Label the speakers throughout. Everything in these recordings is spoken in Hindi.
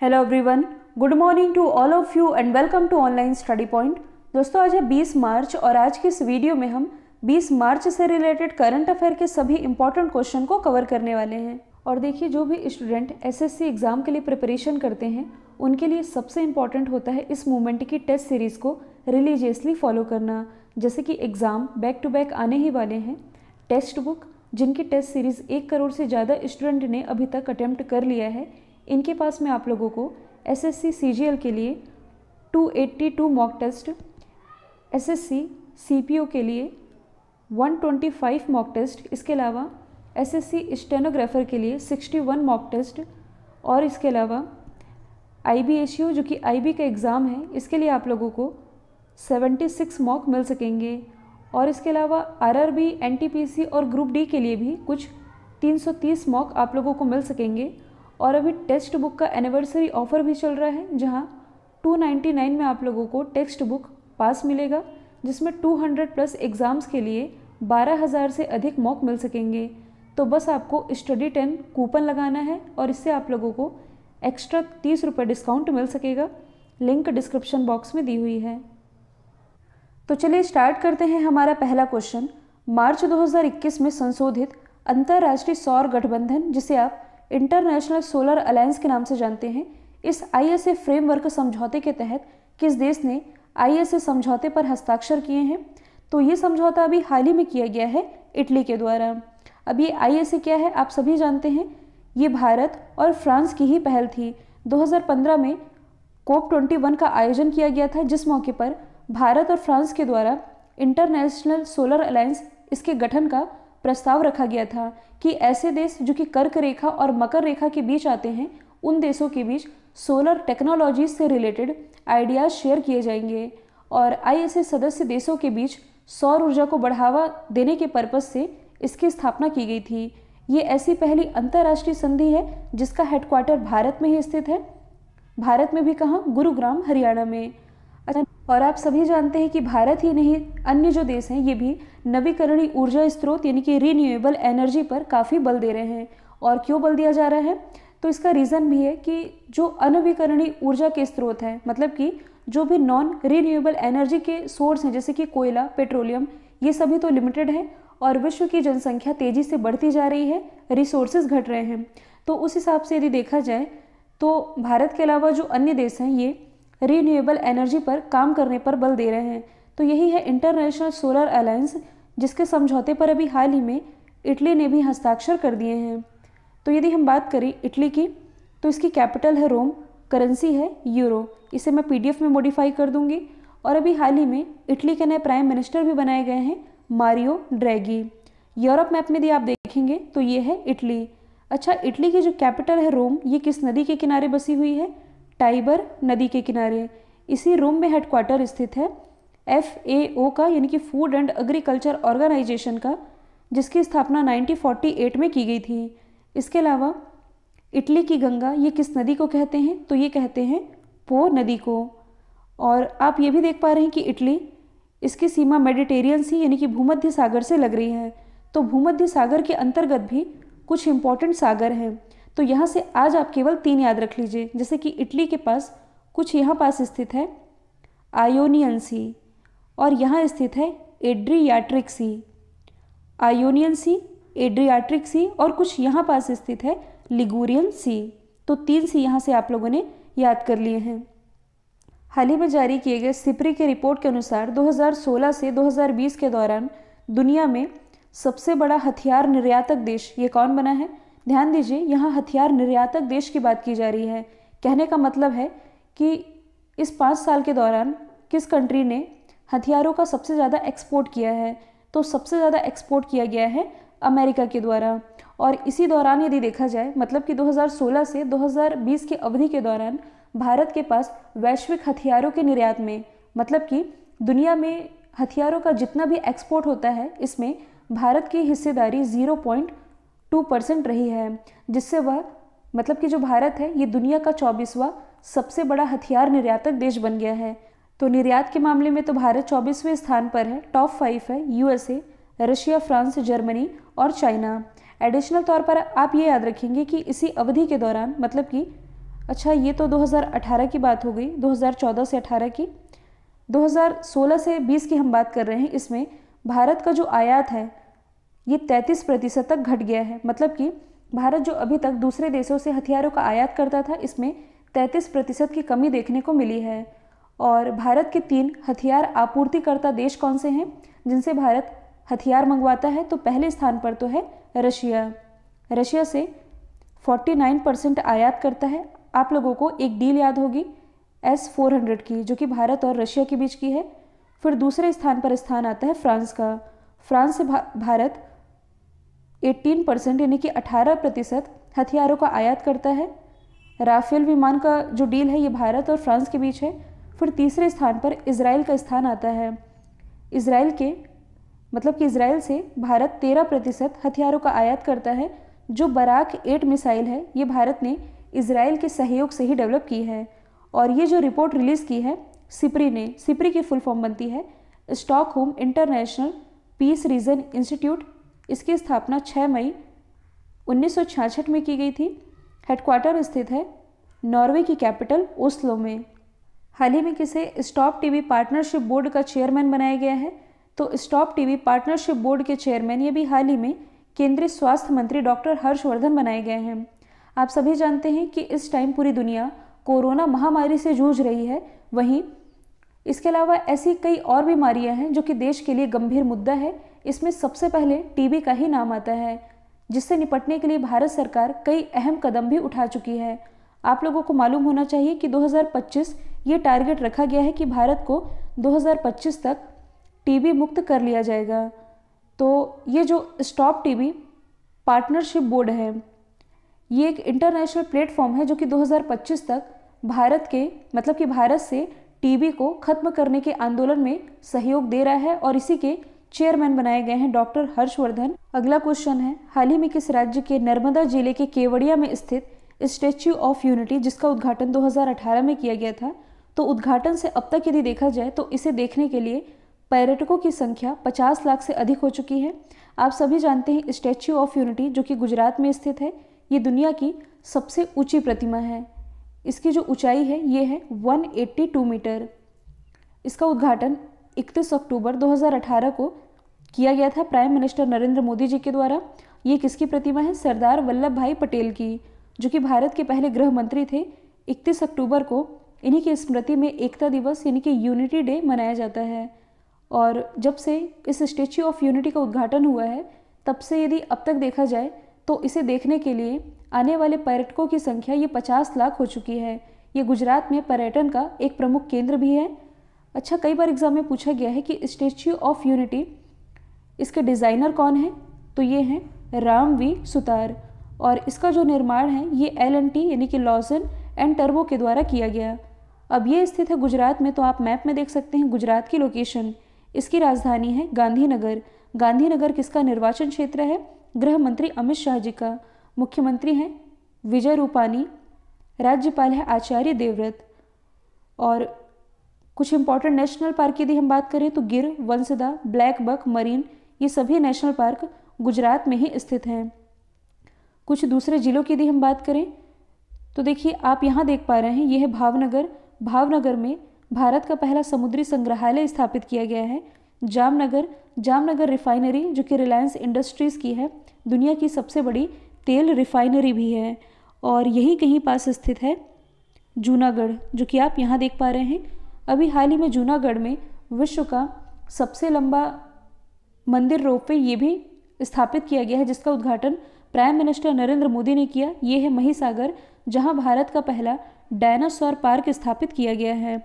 Speaker 1: hello everyone good morning to all of you and welcome to online study point दोस्तों आज है 20 मार्च और आज के इस वीडियो में हम 20 मार्च से रिलेटेड करंट अफेयर के सभी इंपॉर्टेंट क्वेश्चन को कवर करने वाले हैं और देखिए जो भी स्टूडेंट एसएससी एग्ज़ाम के लिए प्रिपरेशन करते हैं उनके लिए सबसे इम्पॉर्टेंट होता है इस मूवमेंट की टेस्ट सीरीज़ को रिलीजियसली फॉलो करना जैसे कि एग्ज़ाम बैक टू बैक आने ही वाले हैं टेक्स्ट बुक जिनकी टेस्ट सीरीज़ एक करोड़ से ज़्यादा स्टूडेंट ने अभी तक अटैम्प्ट कर लिया है इनके पास में आप लोगों को एस एस सी के लिए 282 mock test S S C के लिए 125 मॉक टेस्ट इसके अलावा एस एस सी स्टेनोग्राफर के लिए 61 मॉक टेस्ट और इसके अलावा आई बी एस यू जो कि आई बी का एग्ज़ाम है इसके लिए आप लोगों को 76 मॉक मिल सकेंगे और इसके अलावा R R B N T P C और ग्रुप डी के लिए भी कुछ तीन सौ तीस मॉक आप लोगों को मिल सकेंगे और अभी टेक्स्ट बुक का एनिवर्सरी ऑफर भी चल रहा है जहाँ 299 में आप लोगों को टेक्स्ट बुक पास मिलेगा जिसमें 200 प्लस एग्ज़ाम्स के लिए 12,000 से अधिक मॉक मिल सकेंगे तो बस आपको स्टडी टेन कूपन लगाना है और इससे आप लोगों को एक्स्ट्रा तीस रुपये डिस्काउंट मिल सकेगा लिंक डिस्क्रिप्शन बॉक्स में दी हुई है तो चलिए स्टार्ट करते हैं हमारा पहला क्वेश्चन मार्च 2021 में संशोधित अंतर्राष्ट्रीय सौर गठबंधन जिसे आप इंटरनेशनल सोलर अलायंस के नाम से जानते हैं इस आईएसए फ्रेमवर्क समझौते के तहत किस देश ने आईएसए समझौते पर हस्ताक्षर किए हैं तो ये समझौता अभी हाल ही में किया गया है इटली के द्वारा अब ये आईएसए क्या है आप सभी जानते हैं ये भारत और फ्रांस की ही पहल थी 2015 में कोप 21 का आयोजन किया गया था जिस मौके पर भारत और फ्रांस के द्वारा इंटरनेशनल सोलर अलायंस इसके गठन का प्रस्ताव रखा गया था कि ऐसे देश जो कि कर्क रेखा और मकर रेखा के बीच आते हैं उन देशों के बीच सोलर टेक्नोलॉजीज से रिलेटेड आइडियाज शेयर किए जाएंगे और आई सदस्य देशों के बीच सौर ऊर्जा को बढ़ावा देने के पर्पज़ से इसकी स्थापना की गई थी ये ऐसी पहली अंतर्राष्ट्रीय संधि है जिसका हेडक्वार्टर भारत में ही स्थित है भारत में भी कहाँ गुरुग्राम हरियाणा में अच्छा और आप सभी जानते हैं कि भारत ही नहीं अन्य जो देश हैं ये भी नवीकरणीय ऊर्जा स्रोत यानी कि रीन्यूएबल एनर्जी पर काफ़ी बल दे रहे हैं और क्यों बल दिया जा रहा है तो इसका रीज़न भी है कि जो अनवीकरणीय ऊर्जा के स्रोत हैं मतलब कि जो भी नॉन रीन्यूएबल एनर्जी के सोर्स हैं जैसे कि कोयला पेट्रोलियम ये सभी तो लिमिटेड हैं और विश्व की जनसंख्या तेज़ी से बढ़ती जा रही है रिसोर्सेज घट रहे हैं तो उस हिसाब से यदि देखा जाए तो भारत के अलावा जो अन्य देश हैं ये रीन्यूएबल एनर्जी पर काम करने पर बल दे रहे हैं तो यही है इंटरनेशनल सोलर अलायंस जिसके समझौते पर अभी हाल ही में इटली ने भी हस्ताक्षर कर दिए हैं तो यदि हम बात करें इटली की तो इसकी कैपिटल है रोम करेंसी है यूरो इसे मैं पीडीएफ में मॉडिफाई कर दूंगी और अभी हाल ही में इटली के नए प्राइम मिनिस्टर भी बनाए गए हैं मारियो ड्रैगी यूरोप मैप में यदि आप देखेंगे तो ये है इटली अच्छा इटली की जो कैपिटल है रोम ये किस नदी के किनारे बसी हुई है टाइबर नदी के किनारे इसी रोम में हेडक्वार्टर स्थित है एफ ए ओ का यानी कि फूड एंड एग्रीकल्चर ऑर्गेनाइजेशन का जिसकी स्थापना 1948 में की गई थी इसके अलावा इटली की गंगा ये किस नदी को कहते हैं तो ये कहते हैं पो नदी को और आप ये भी देख पा रहे हैं कि इटली इसकी सीमा मेडिटेरियन सी यानी कि भूमध्य सागर से लग रही है तो भूमध्य सागर के अंतर्गत भी कुछ इम्पॉर्टेंट सागर हैं तो यहाँ से आज आप केवल तीन याद रख लीजिए जैसे कि इटली के पास कुछ यहाँ पास स्थित है आयोनियन सी और यहाँ स्थित है एड्रियाट्रिक सी आयोनियन सी एड्रियाट्रिक सी और कुछ यहाँ पास स्थित है लिगोरियन सी तो तीन सी यहाँ से आप लोगों ने याद कर लिए हैं हाल ही में जारी किए गए सिपरी के रिपोर्ट के अनुसार 2016 से 2020 के दौरान दुनिया में सबसे बड़ा हथियार निर्यातक देश ये कौन बना है ध्यान दीजिए यहाँ हथियार निर्यातक देश की बात की जा रही है कहने का मतलब है कि इस पाँच साल के दौरान किस कंट्री ने हथियारों का सबसे ज़्यादा एक्सपोर्ट किया है तो सबसे ज़्यादा एक्सपोर्ट किया गया है अमेरिका के द्वारा और इसी दौरान यदि देखा जाए मतलब कि 2016 से 2020 के अवधि के दौरान भारत के पास वैश्विक हथियारों के निर्यात में मतलब कि दुनिया में हथियारों का जितना भी एक्सपोर्ट होता है इसमें भारत की हिस्सेदारी जीरो पॉइंट टू परसेंट रही है जिससे वह मतलब कि जो भारत है ये दुनिया का चौबीसवा सबसे बड़ा हथियार निर्यातक देश बन गया है तो निर्यात के मामले में तो भारत चौबीसवें स्थान पर है टॉप फाइव है यूएसए रशिया फ्रांस जर्मनी और चाइना एडिशनल तौर पर आप ये याद रखेंगे कि इसी अवधि के दौरान मतलब कि अच्छा ये तो 2018 की बात हो गई 2014 से 18 की 2016 से 20 की हम बात कर रहे हैं इसमें भारत का जो आयात है ये 33 प्रतिशत तक घट गया है मतलब कि भारत जो अभी तक दूसरे देशों से हथियारों का आयात करता था इसमें 33 प्रतिशत की कमी देखने को मिली है और भारत के तीन हथियार आपूर्तिकर्ता देश कौन से हैं जिनसे भारत हथियार मंगवाता है तो पहले स्थान पर तो है रशिया रशिया से 49 परसेंट आयात करता है आप लोगों को एक डील याद होगी एस हंड्रेड की जो कि भारत और रशिया के बीच की है फिर दूसरे स्थान पर स्थान आता है फ्रांस का फ्रांस से भा, भारत 18 परसेंट यानी कि 18 प्रतिशत हथियारों का आयात करता है राफेल विमान का जो डील है ये भारत और फ्रांस के बीच है फिर तीसरे स्थान पर इसराइल का स्थान आता है इसराइल के मतलब कि इसराइल से भारत तेरह प्रतिशत हथियारों का आयात करता है जो बराक एट मिसाइल है ये भारत ने इसराइल के सहयोग से ही डेवलप की है और ये जो रिपोर्ट रिलीज़ की है सिपरी ने सिपरी की फुल फॉर्म बनती है Stockholm International Peace Research Institute इसकी स्थापना 6 मई उन्नीस में की गई थी हेडक्वार्टर स्थित है नॉर्वे की कैपिटल ओस्लो में हाल ही में किसे स्टॉप टीवी पार्टनरशिप बोर्ड का चेयरमैन बनाया गया है तो स्टॉप टीवी पार्टनरशिप बोर्ड के चेयरमैन ये भी हाल ही में केंद्रीय स्वास्थ्य मंत्री डॉक्टर हर्षवर्धन बनाए गए हैं आप सभी जानते हैं कि इस टाइम पूरी दुनिया कोरोना महामारी से जूझ रही है वहीं इसके अलावा ऐसी कई और बीमारियां हैं जो कि देश के लिए गंभीर मुद्दा है इसमें सबसे पहले टीबी का ही नाम आता है जिससे निपटने के लिए भारत सरकार कई अहम कदम भी उठा चुकी है आप लोगों को मालूम होना चाहिए कि 2025 ये टारगेट रखा गया है कि भारत को 2025 तक टीबी मुक्त कर लिया जाएगा तो ये जो स्टॉप टीबी पार्टनरशिप बोर्ड है ये एक इंटरनेशनल प्लेटफॉर्म है जो कि 2025 तक भारत के मतलब कि भारत से टीबी को ख़त्म करने के आंदोलन में सहयोग दे रहा है और इसी के चेयरमैन बनाए गए हैं डॉक्टर हर्षवर्धन अगला क्वेश्चन है हाल ही में किस राज्य के नर्मदा जिले के केवड़िया में स्थित स्टेच्यू ऑफ यूनिटी जिसका उद्घाटन 2018 में किया गया था तो उद्घाटन से अब तक यदि देखा जाए तो इसे देखने के लिए पर्यटकों की संख्या 50 लाख से अधिक हो चुकी है आप सभी जानते हैं स्टैच्यू ऑफ यूनिटी जो कि गुजरात में स्थित है ये दुनिया की सबसे ऊंची प्रतिमा है इसकी जो ऊंचाई है ये है 182 मीटर इसका उद्घाटन 31 अक्टूबर 2018 को किया गया था प्राइम मिनिस्टर नरेंद्र मोदी जी के द्वारा ये किसकी प्रतिमा है सरदार वल्लभ भाई पटेल की जो कि भारत के पहले गृह मंत्री थे 31 अक्टूबर को इन्हीं की स्मृति में एकता दिवस यानी कि यूनिटी डे मनाया जाता है और जब से इस स्टेच्यू ऑफ यूनिटी का उद्घाटन हुआ है तब से यदि अब तक देखा जाए तो इसे देखने के लिए आने वाले पर्यटकों की संख्या ये पचास लाख हो चुकी है ये गुजरात में पर्यटन का एक प्रमुख केंद्र भी है अच्छा कई बार एग्जाम में पूछा गया है कि स्टेच्यू ऑफ यूनिटी इसके डिज़ाइनर कौन हैं तो ये हैं राम वी सुतार और इसका जो निर्माण है ये एल एन टी यानी कि लॉसन एंड टर्बो के द्वारा किया गया अब ये स्थित है गुजरात में तो आप मैप में देख सकते हैं गुजरात की लोकेशन इसकी राजधानी है गांधीनगर गांधीनगर किसका निर्वाचन क्षेत्र है गृह मंत्री अमित शाह जी का मुख्यमंत्री हैं विजय रूपानी राज्यपाल है आचार्य देवव्रत और कुछ इंपॉर्टेंट नेशनल पार्क की यदि हम बात करें तो गिर वंशदा ब्लैक बक मरीन ये सभी नेशनल पार्क गुजरात में ही स्थित हैं कुछ दूसरे ज़िलों की यदि हम बात करें तो देखिए आप यहाँ देख पा रहे हैं यह है भावनगर भावनगर में भारत का पहला समुद्री संग्रहालय स्थापित किया गया है जामनगर जामनगर रिफाइनरी जो कि रिलायंस इंडस्ट्रीज़ की है दुनिया की सबसे बड़ी तेल रिफाइनरी भी है और यही कहीं पास स्थित है जूनागढ़ जो कि आप यहाँ देख पा रहे हैं अभी हाल ही में जूनागढ़ में विश्व का सबसे लंबा मंदिर रोप वे ये भी स्थापित किया गया है जिसका उद्घाटन प्राइम मिनिस्टर नरेंद्र मोदी ने किया ये है महीसागर जहाँ भारत का पहला डायनासोर पार्क स्थापित किया गया है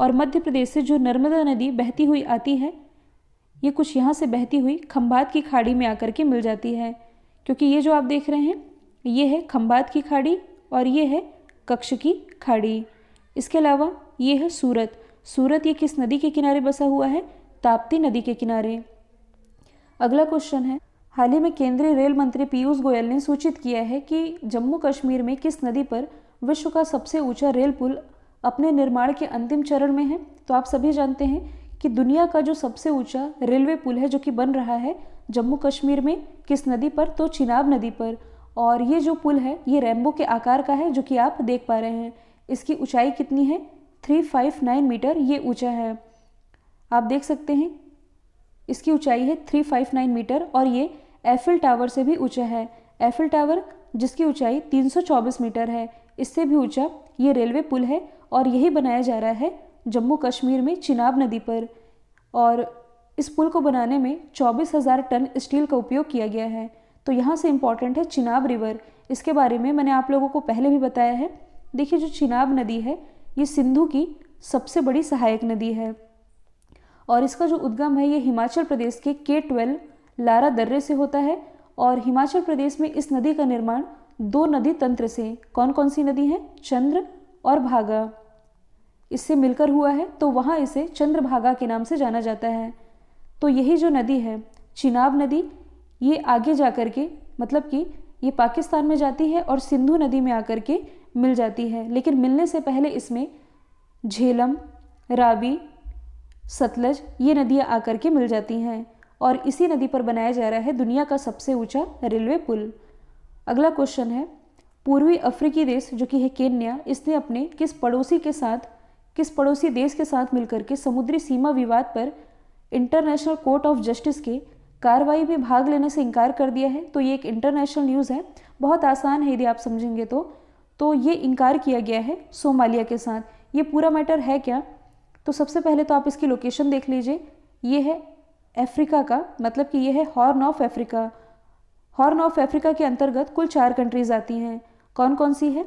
Speaker 1: और मध्य प्रदेश से जो नर्मदा नदी बहती हुई आती है ये कुछ यहाँ से बहती हुई खम्बात की खाड़ी में आकर के मिल जाती है क्योंकि ये जो आप देख रहे हैं ये है खम्भात की खाड़ी और ये है कक्ष की खाड़ी इसके अलावा ये है सूरत सूरत ये किस नदी के किनारे बसा हुआ है ताप्ती नदी के किनारे अगला क्वेश्चन है हाल ही में केंद्रीय रेल मंत्री पीयूष गोयल ने सूचित किया है कि जम्मू कश्मीर में किस नदी पर विश्व का सबसे ऊंचा रेल पुल अपने निर्माण के अंतिम चरण में है तो आप सभी जानते हैं कि दुनिया का जो सबसे ऊंचा रेलवे पुल है जो कि बन रहा है जम्मू कश्मीर में किस नदी पर तो चिनाब नदी पर और ये जो पुल है ये रेम्बो के आकार का है जो कि आप देख पा रहे हैं इसकी ऊंचाई कितनी है 359 मीटर ये ऊंचा है आप देख सकते हैं इसकी ऊंचाई है 359 मीटर और ये एफिल टावर से भी ऊंचा है एफिल टावर जिसकी ऊंचाई 324 मीटर है इससे भी ऊंचा ये रेलवे पुल है और यही बनाया जा रहा है जम्मू कश्मीर में चिनाब नदी पर और इस पुल को बनाने में चौबीस हज़ार टन स्टील का उपयोग किया गया है तो यहाँ से इम्पॉर्टेंट है चिनाब रिवर इसके बारे में मैंने आप लोगों को पहले भी बताया है देखिए जो चिनाब नदी है ये सिंधु की सबसे बड़ी सहायक नदी है और इसका जो उद्गम है ये हिमाचल प्रदेश के के ट्वेल्व लारा दर्रे से होता है और हिमाचल प्रदेश में इस नदी का निर्माण दो नदी तंत्र से कौन कौन सी नदी है चंद्र और भागा इससे मिलकर हुआ है तो वहाँ इसे चंद्रभागा के नाम से जाना जाता है तो यही जो नदी है चिनाब नदी ये आगे जा कर के मतलब कि ये पाकिस्तान में जाती है और सिंधु नदी में आकर के मिल जाती है लेकिन मिलने से पहले इसमें झेलम रावी सतलज ये नदियाँ आकर के मिल जाती हैं और इसी नदी पर बनाया जा रहा है दुनिया का सबसे ऊंचा रेलवे पुल अगला क्वेश्चन है पूर्वी अफ्रीकी देश जो कि है केन्या इसने अपने किस पड़ोसी के साथ किस पड़ोसी देश के साथ मिलकर के समुद्री सीमा विवाद पर इंटरनेशनल कोर्ट ऑफ जस्टिस के कार्रवाई में भाग लेने से इनकार कर दिया है तो ये एक इंटरनेशनल न्यूज़ है बहुत आसान है यदि आप समझेंगे तो तो ये इनकार किया गया है सोमालिया के साथ ये पूरा मैटर है क्या तो सबसे पहले तो आप इसकी लोकेशन देख लीजिए ये है अफ्रीका का मतलब कि ये है Horn of Africa Horn of Africa के अंतर्गत कुल चार कंट्रीज़ आती हैं कौन कौन सी है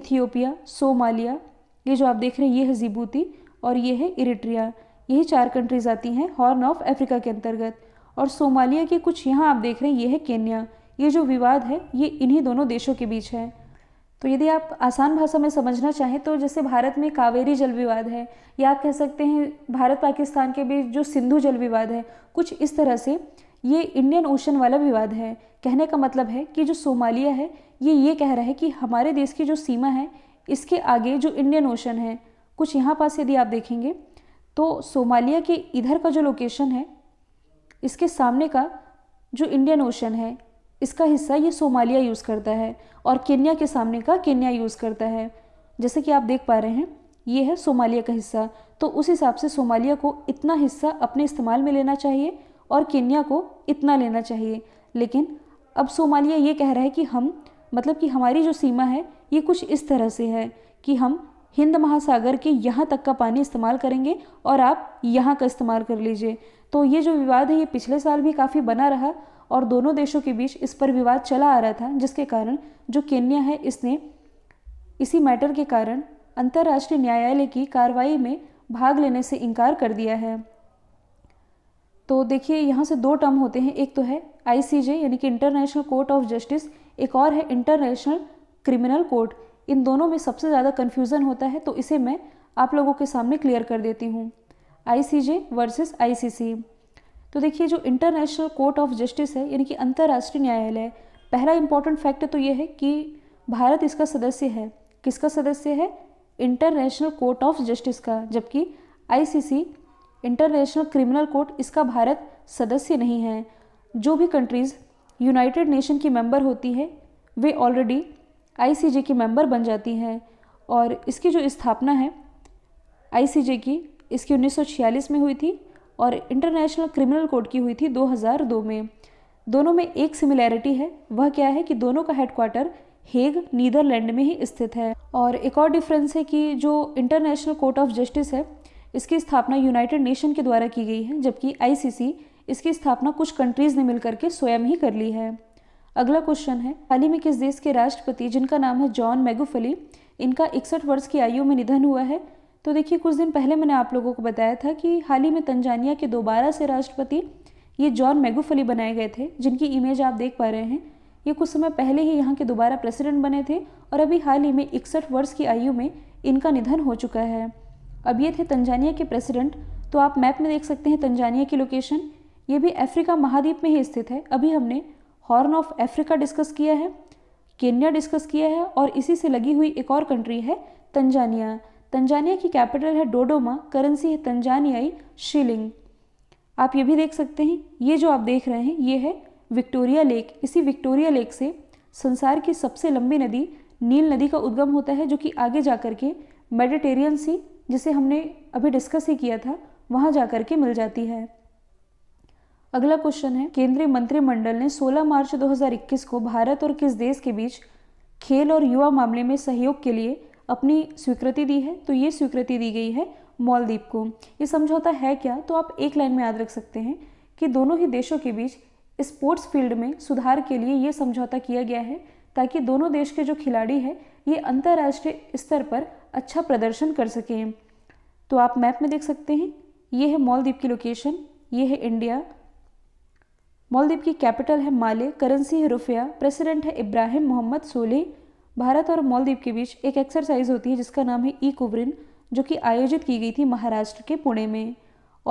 Speaker 1: इथियोपिया सोमालिया ये जो आप देख रहे हैं ये है जिबूती और ये है इरिट्रिया यही चार कंट्रीज़ आती हैं हॉर्न ऑफ अफ्रीका के अंतर्गत और सोमालिया के कुछ यहाँ आप देख रहे हैं ये है केन्या ये जो विवाद है ये इन्हीं दोनों देशों के बीच है तो यदि आप आसान भाषा में समझना चाहें तो जैसे भारत में कावेरी जल विवाद है या आप कह सकते हैं भारत पाकिस्तान के बीच जो सिंधु जल विवाद है कुछ इस तरह से ये इंडियन ओशन वाला विवाद है कहने का मतलब है कि जो सोमालिया है ये ये कह रहा है कि हमारे देश की जो सीमा है इसके आगे जो इंडियन ओशन है कुछ यहाँ पास यदि आप देखेंगे तो सोमालिया के इधर का जो लोकेशन है इसके सामने का जो इंडियन ओशन है इसका हिस्सा ये सोमालिया यूज़ करता है और केन्या के सामने का केन्या यूज़ करता है जैसे कि आप देख पा रहे हैं ये है सोमालिया का हिस्सा तो उस हिसाब से सोमालिया को इतना हिस्सा अपने इस्तेमाल में लेना चाहिए और केन्या को इतना लेना चाहिए लेकिन अब सोमालिया ये कह रहा है कि हम मतलब कि हमारी जो सीमा है ये कुछ इस तरह से है कि हम हिंद महासागर के यहाँ तक का पानी इस्तेमाल करेंगे और आप यहाँ का इस्तेमाल कर लीजिए तो ये जो विवाद है ये पिछले साल भी काफ़ी बना रहा और दोनों देशों के बीच इस पर विवाद चला आ रहा था जिसके कारण जो केन्या है इसने इसी मैटर के कारण अंतर्राष्ट्रीय न्यायालय की कार्रवाई में भाग लेने से इनकार कर दिया है तो देखिए यहाँ से दो टर्म होते हैं एक तो है आईसीजे यानी कि इंटरनेशनल कोर्ट ऑफ जस्टिस एक और है इंटरनेशनल क्रिमिनल कोर्ट इन दोनों में सबसे ज़्यादा कन्फ्यूज़न होता है तो इसे मैं आप लोगों के सामने क्लियर कर देती हूँ आई सी जे वर्सेज आई सी सी तो देखिए जो इंटरनेशनल कोर्ट ऑफ जस्टिस है यानी कि अंतर्राष्ट्रीय न्यायालय पहला इंपॉर्टेंट फैक्ट तो ये है कि भारत इसका सदस्य है किसका सदस्य है इंटरनेशनल कोर्ट ऑफ जस्टिस का जबकि आईसीसी इंटरनेशनल क्रिमिनल कोर्ट इसका भारत सदस्य नहीं है जो भी कंट्रीज़ यूनाइटेड नेशन की मेंबर होती है वे ऑलरेडी आई की मेंबर बन जाती हैं और इसकी जो स्थापना है आई की इसकी 1946 में हुई थी और इंटरनेशनल क्रिमिनल कोर्ट की हुई थी 2002 में दोनों में एक सिमिलैरिटी है वह क्या है कि दोनों का हेडक्वार्टर हेग नीदरलैंड में ही स्थित है और एक और डिफरेंस है कि जो इंटरनेशनल कोर्ट ऑफ जस्टिस है इसकी स्थापना यूनाइटेड नेशन के द्वारा की गई है जबकि आईसीसी इसकी स्थापना कुछ कंट्रीज़ ने मिलकर के स्वयं ही कर ली है अगला क्वेश्चन है हाल ही में किस देश के राष्ट्रपति जिनका नाम है जॉन मैगुफली इनका इकसठ वर्ष की आयु में निधन हुआ है तो देखिए कुछ दिन पहले मैंने आप लोगों को बताया था कि हाल ही में तंजानिया के दोबारा से राष्ट्रपति ये जॉन मेगुफली बनाए गए थे जिनकी इमेज आप देख पा रहे हैं ये कुछ समय पहले ही यहाँ के दोबारा प्रेसिडेंट बने थे और अभी हाल ही में इकसठ वर्ष की आयु में इनका निधन हो चुका है अब ये थे तंजानिया के प्रेसिडेंट तो आप मैप में देख सकते हैं तंजानिया की लोकेशन ये भी अफ्रीका महाद्वीप में ही स्थित है अभी हमने हॉर्न ऑफ अफ्रीका डिस्कस किया है केन्या डिस्कस किया है और इसी से लगी हुई एक और कंट्री है तंजानिया तंजानिया की कैपिटल है डोडोमा करेंसी है तंजानियाई शिलिंग आप ये भी देख सकते हैं ये जो आप देख रहे हैं ये है विक्टोरिया लेक इसी विक्टोरिया लेक से संसार की सबसे लंबी नदी नील नदी का उद्गम होता है जो कि आगे जा कर के मेडिटेरियन सी जिसे हमने अभी डिस्कस ही किया था वहाँ जा कर के मिल जाती है अगला क्वेश्चन है केंद्रीय मंत्रिमंडल ने 16 मार्च 2021 को भारत और किस देश के बीच खेल और युवा मामले में सहयोग के लिए अपनी स्वीकृति दी है तो ये स्वीकृति दी गई है मालदीप को ये समझौता है क्या तो आप एक लाइन में याद रख सकते हैं कि दोनों ही देशों के बीच स्पोर्ट्स फील्ड में सुधार के लिए ये समझौता किया गया है ताकि दोनों देश के जो खिलाड़ी हैं ये अंतर्राष्ट्रीय स्तर पर अच्छा प्रदर्शन कर सकें तो आप मैप में देख सकते हैं ये है मालदीप की लोकेशन ये है इंडिया मालदीप की कैपिटल है माले करेंसी है रुफिया प्रेसिडेंट है इब्राहिम मोहम्मद सोलह भारत और मालदीव के बीच एक एक्सरसाइज होती है जिसका नाम है ई कुवरिन जो कि आयोजित की गई थी महाराष्ट्र के पुणे में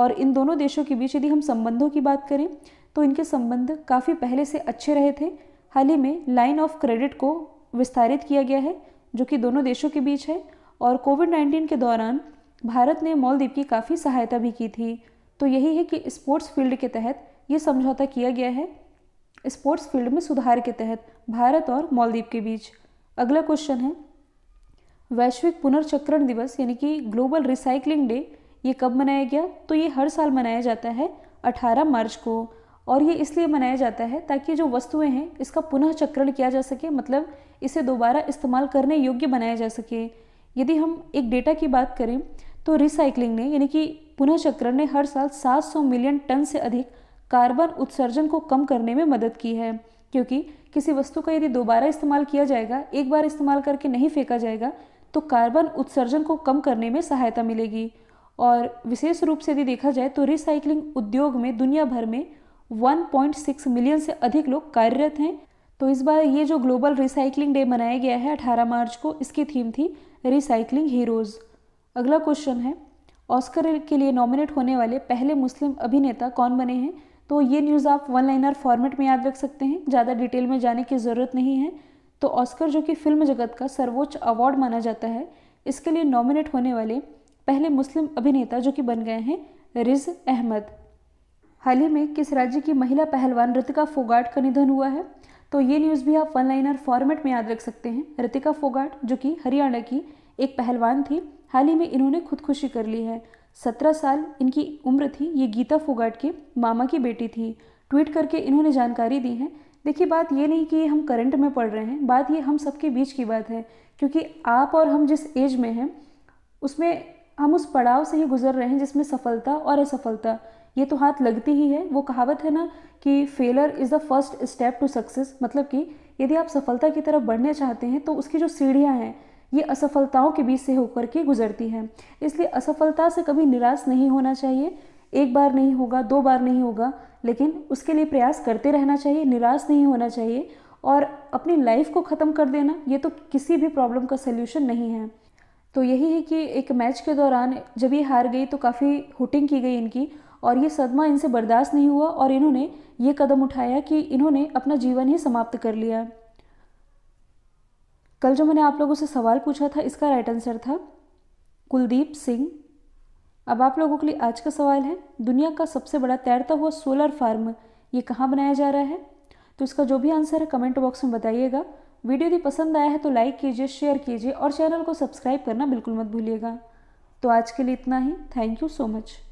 Speaker 1: और इन दोनों देशों के बीच यदि हम संबंधों की बात करें तो इनके संबंध काफ़ी पहले से अच्छे रहे थे हाल ही में लाइन ऑफ क्रेडिट को विस्तारित किया गया है जो कि दोनों देशों के बीच है और कोविड नाइन्टीन के दौरान भारत ने मालदीव की काफ़ी सहायता भी की थी तो यही है कि स्पोर्ट्स फील्ड के तहत ये समझौता किया गया है स्पोर्ट्स फील्ड में सुधार के तहत भारत और मालदीव के बीच अगला क्वेश्चन है वैश्विक पुनर्चक्रण दिवस यानी कि ग्लोबल रिसाइकलिंग डे ये कब मनाया गया तो ये हर साल मनाया जाता है 18 मार्च को और ये इसलिए मनाया जाता है ताकि जो वस्तुएं हैं इसका पुनः चक्रण किया जा सके मतलब इसे दोबारा इस्तेमाल करने योग्य बनाया जा सके यदि हम एक डेटा की बात करें तो रिसाइकलिंग ने यानी कि पुनः चक्रण ने हर साल 700 मिलियन टन से अधिक कार्बन उत्सर्जन को कम करने में मदद की है क्योंकि किसी वस्तु का यदि दोबारा इस्तेमाल किया जाएगा एक बार इस्तेमाल करके नहीं फेंका जाएगा तो कार्बन उत्सर्जन को कम करने में सहायता मिलेगी और विशेष रूप से यदि देखा जाए तो रिसाइकलिंग उद्योग में दुनिया भर में 1.6 मिलियन से अधिक लोग कार्यरत हैं तो इस बार ये जो ग्लोबल रिसाइकलिंग डे मनाया गया है 18 मार्च को इसकी थीम थी रिसाइकलिंग हीरोज़ अगला क्वेश्चन है ऑस्कर के लिए नॉमिनेट होने वाले पहले मुस्लिम अभिनेता कौन बने हैं तो ये न्यूज़ आप वन लाइनर फॉर्मेट में याद रख सकते हैं ज़्यादा डिटेल में जाने की ज़रूरत नहीं है तो ऑस्कर जो कि फिल्म जगत का सर्वोच्च अवार्ड माना जाता है इसके लिए नॉमिनेट होने वाले पहले मुस्लिम अभिनेता जो कि बन गए हैं रिज अहमद हाल ही में किस राज्य की महिला पहलवान रितिका फोगाट का निधन हुआ है तो ये न्यूज़ भी आप वन लाइनर फॉर्मेट में याद रख सकते हैं रितिका फोगाट जो कि हरियाणा की एक पहलवान थी हाल ही में इन्होंने खुदकुशी कर ली है सत्रह साल इनकी उम्र थी ये गीता फोगाट के मामा की बेटी थी ट्वीट करके इन्होंने जानकारी दी है देखिए बात ये नहीं कि हम करंट में पढ़ रहे हैं बात ये हम सबके बीच की बात है क्योंकि आप और हम जिस एज में हैं उसमें हम उस पड़ाव से ही गुजर रहे हैं जिसमें सफलता और असफलता ये तो हाथ लगती ही है वो कहावत है ना कि failure is the first step to success मतलब कि यदि आप सफलता की तरफ बढ़ने चाहते हैं तो उसकी जो सीढ़ियाँ हैं ये असफलताओं के बीच से होकर के गुजरती है इसलिए असफलता से कभी निराश नहीं होना चाहिए एक बार नहीं होगा दो बार नहीं होगा लेकिन उसके लिए प्रयास करते रहना चाहिए निराश नहीं होना चाहिए और अपनी लाइफ को ख़त्म कर देना ये तो किसी भी प्रॉब्लम का सल्यूशन नहीं है तो यही है कि एक मैच के दौरान जब ये हार गई तो काफ़ी हुटिंग की गई इनकी और ये सदमा इनसे बर्दाश्त नहीं हुआ और इन्होंने ये कदम उठाया कि इन्होंने अपना जीवन ही समाप्त कर लिया कल जो मैंने आप लोगों से सवाल पूछा था इसका राइट आंसर था कुलदीप सिंह अब आप लोगों के लिए आज का सवाल है दुनिया का सबसे बड़ा तैरता हुआ सोलर फार्म ये कहाँ बनाया जा रहा है तो इसका जो भी आंसर है कमेंट बॉक्स में बताइएगा वीडियो यदि पसंद आया है तो लाइक कीजिए शेयर कीजिए और चैनल को सब्सक्राइब करना बिल्कुल मत भूलिएगा तो आज के लिए इतना ही थैंक यू सो मच